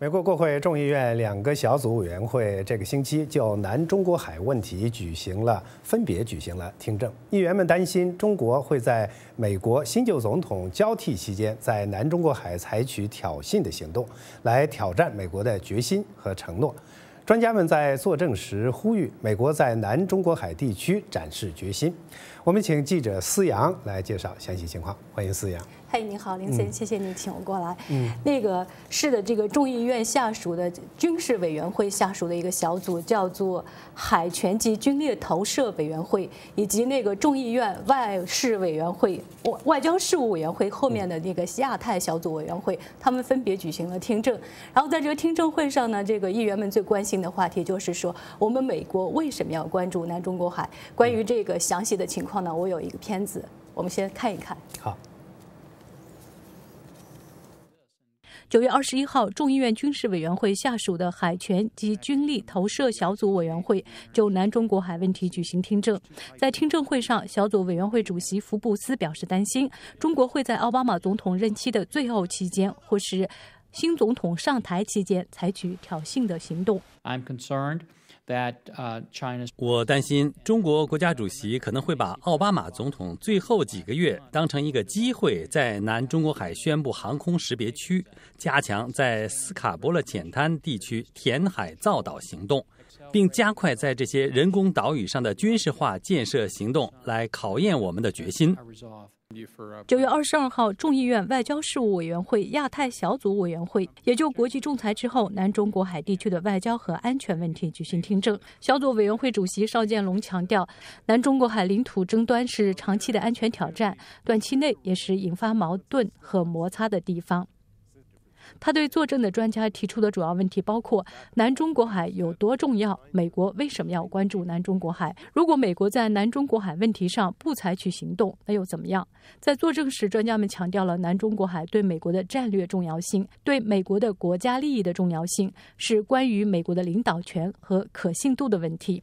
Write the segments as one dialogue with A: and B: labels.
A: 美国国会众议院两个小组委员会这个星期就南中国海问题举行了分别举行了听证。议员们担心中国会在美国新旧总统交替期间在南中国海采取挑衅的行动，来挑战美国的决心和承诺。专家们在作证时呼吁美国在南中国海地区展示决心。我们请记者思阳来介绍详细情况，欢迎思阳。嗨，你好，林森，谢谢你请我过来。嗯，那个是的，这个众议院下属的军事委员会下属的一个小组，叫做海权及军列投射委员会，以及那个众议院外事委员会、外外交事务委员会后面的那个亚太小组委员会，他们分别举行了听证。然后在这个听证会上呢，这个议员们最关心的话题就是说，我们美国为什么要关注南中国海？关于这个详细的情况呢，我有一个片子，我们先看一看。好。九月二十一号，众议院军事委员会下属的海权及军力投射小组委员会就南中国海问题举行听证。在听证会上，小组委员会主席福布斯表示担心，中国会在奥巴马总统任期的最后期间，或是新总统上台期间采取挑衅的行动。I'm concerned. 我担心，中国国家主席可能会把奥巴马总统最后几个月当成一个机会，在南中国海宣布航空识别区，加强在斯卡伯勒浅滩地区填海造岛行动，并加快在这些人工岛屿上的军事化建设行动，来考验我们的决心。九月二十二号，众议院外交事务委员会亚太小组委员会也就国际仲裁之后南中国海地区的外交和安全问题举行听证。小组委员会主席邵建龙强调，南中国海领土争端是长期的安全挑战，短期内也是引发矛盾和摩擦的地方。他对作证的专家提出的主要问题包括：南中国海有多重要？美国为什么要关注南中国海？如果美国在南中国海问题上不采取行动，那又怎么样？在作证时，专家们强调了南中国海对美国的战略重要性，对美国的国家利益的重要性，是关于美国的领导权和可信度的问题。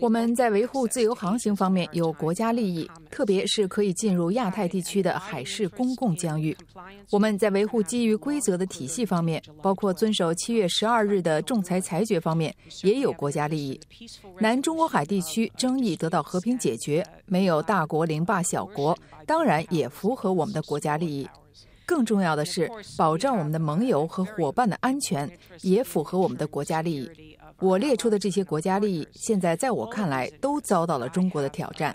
A: 我们在维护自由航行方面有国家利益，特别是可以进入亚太地区的海事公共疆域。我们在维护基于规则的体系方面，包括遵守七月十二日的仲裁裁决方面，也有国家利益。南中国海地区争议得到和平解决，没有大国凌霸小国，当然也符合我们的国家利益。更重要的是，保障我们的盟友和伙伴的安全，也符合我们的国家利益。我列出的这些国家利益，现在在我看来都遭到了中国的挑战。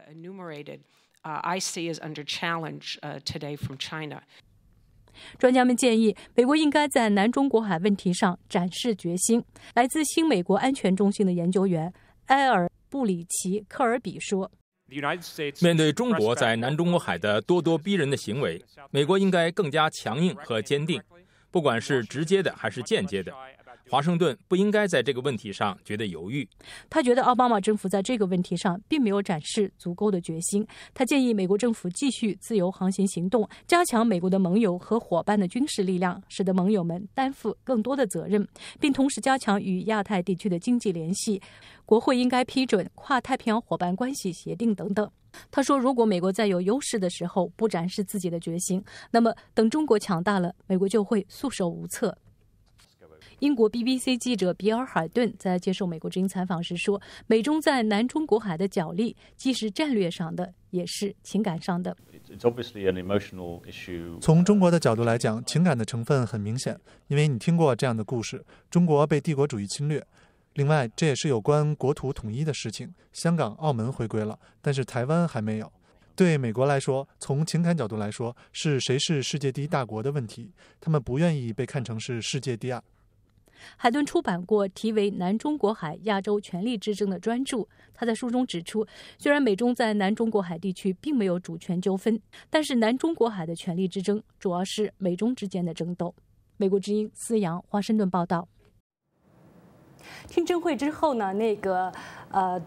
A: 专家们建议，美国应该在南中国海问题上展示决心。来自新美国安全中心的研究员埃尔布里奇·科尔比说：“面对中国在南中国海的咄咄逼人的行为，美国应该更加强硬和坚定，不管是直接的还是间接的。”华盛顿不应该在这个问题上觉得犹豫。他觉得奥巴马政府在这个问题上并没有展示足够的决心。他建议美国政府继续自由航行行动，加强美国的盟友和伙伴的军事力量，使得盟友们担负更多的责任，并同时加强与亚太地区的经济联系。国会应该批准跨太平洋伙伴关系协定等等。他说，如果美国在有优势的时候不展示自己的决心，那么等中国强大了，美国就会束手无策。英国 BBC 记者比尔·海顿在接受美国之音采访时说：“美中在南中国海的角力，既是战略上的，也是情感上的。”从中国的角度来讲，情感的成分很明显，因为你听过这样的故事：中国被帝国主义侵略。另外，这也是有关国土统一的事情。香港、澳门回归了，但是台湾还没有。对美国来说，从情感角度来说，是谁是世界第一大国的问题，他们不愿意被看成是世界第二。海顿出版过题为《南中国海亚洲权力之争》的专著。他在书中指出，虽然美中在南中国海地区并没有主权纠纷，但是南中国海的权力之争主要是美中之间的争斗。美国之音思阳华盛顿报道。听证会之后呢？那个，呃。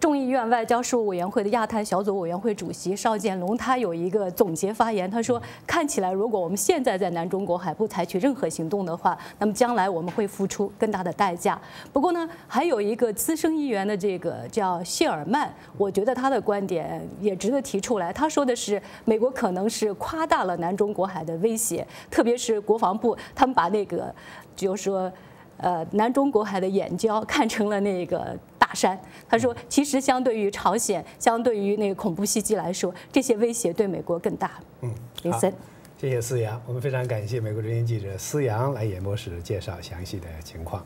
A: 众议院外交事务委员会的亚太小组委员会主席邵建龙，他有一个总结发言，他说：“看起来，如果我们现在在南中国海不采取任何行动的话，那么将来我们会付出更大的代价。”不过呢，还有一个资深议员的这个叫谢尔曼，我觉得他的观点也值得提出来。他说的是，美国可能是夸大了南中国海的威胁，特别是国防部他们把那个，就是说，呃，南中国海的眼角看成了那个。大山他说：“其实，相对于朝鲜，相对于那个恐怖袭击来说，这些威胁对美国更大。”嗯，林森，谢谢思阳。我们非常感谢美国人民记者思阳来演播室介绍详细的情况。